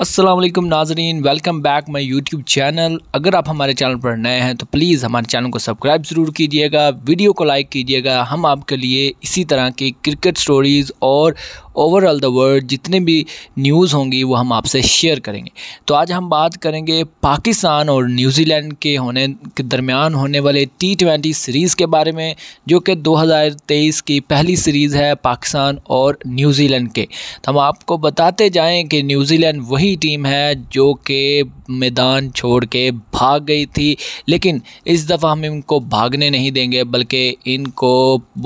असलम नाजरीन welcome back my YouTube channel अगर आप हमारे चैनल पर नए हैं तो प्लीज़ हमारे चैनल को सब्सक्राइब ज़रूर कीजिएगा वीडियो को लाइक कीजिएगा हम आपके लिए इसी तरह की क्रिकेट स्टोरीज़ और ओवरऑल द वर्ल्ड जितने भी न्यूज़ होंगी वो हम आपसे शेयर करेंगे तो आज हम बात करेंगे पाकिस्तान और न्यूजीलैंड के होने के दरमियान होने वाले टी ट्वेंटी सीरीज़ के बारे में जो कि 2023 की पहली सीरीज़ है पाकिस्तान और न्यूजीलैंड के तो हम आपको बताते जाएँ कि न्यूजीलैंड वही टीम है जो कि मैदान छोड़ के भाग गई थी लेकिन इस दफ़ा हम इनको भागने नहीं देंगे बल्कि इनको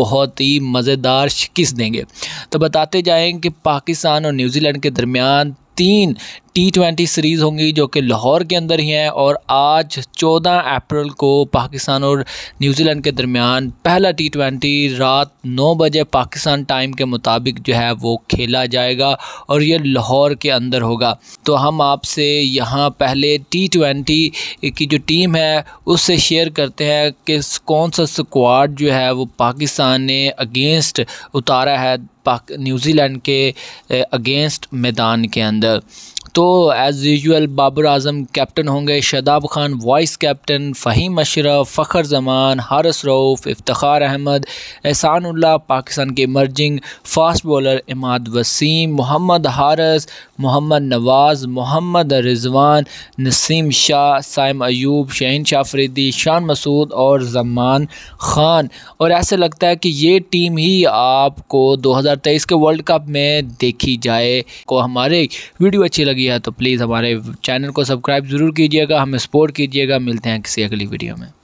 बहुत ही मज़ेदार शिकस्त देंगे तो बताते जाएँ बताएं कि पाकिस्तान और न्यूजीलैंड के दरमियान तीन टी ट्वेंटी सीरीज़ होंगी जो कि लाहौर के अंदर ही हैं और आज 14 अप्रैल को पाकिस्तान और न्यूजीलैंड के दरमियान पहला टी ट्वेंटी रात 9 बजे पाकिस्तान टाइम के मुताबिक जो है वो खेला जाएगा और ये लाहौर के अंदर होगा तो हम आपसे यहाँ पहले टी ट्वेंटी की जो टीम है उससे शेयर करते हैं कि कौन सा स्क्वाड जो है वो पाकिस्तान ने अगेंस्ट उतारा है न्यूजीलैंड के अगेंस्ट मैदान के अंदर तो as usual Babar Azam captain होंगे शदाब खान वाइस कैप्टन फ़हीम अशरफ फ़खर जमान हारस रऊफ़ इफ्तार अहमद एहसान पाकिस्तान के emerging fast bowler Imad Wasim Mohammad Haris Mohammad Nawaz Mohammad Rizwan Naseem Shah Saim Ayub Shaheen शाफरीदी शान मसूद और जमान ख़ान और ऐसे लगता है कि ये टीम ही आपको 2023 के वर्ल्ड कप में देखी जाए को हमारे वीडियो अच्छी लगी है तो प्लीज़ हमारे चैनल को सब्सक्राइब ज़रूर कीजिएगा हमें सपोर्ट कीजिएगा मिलते हैं किसी अगली वीडियो में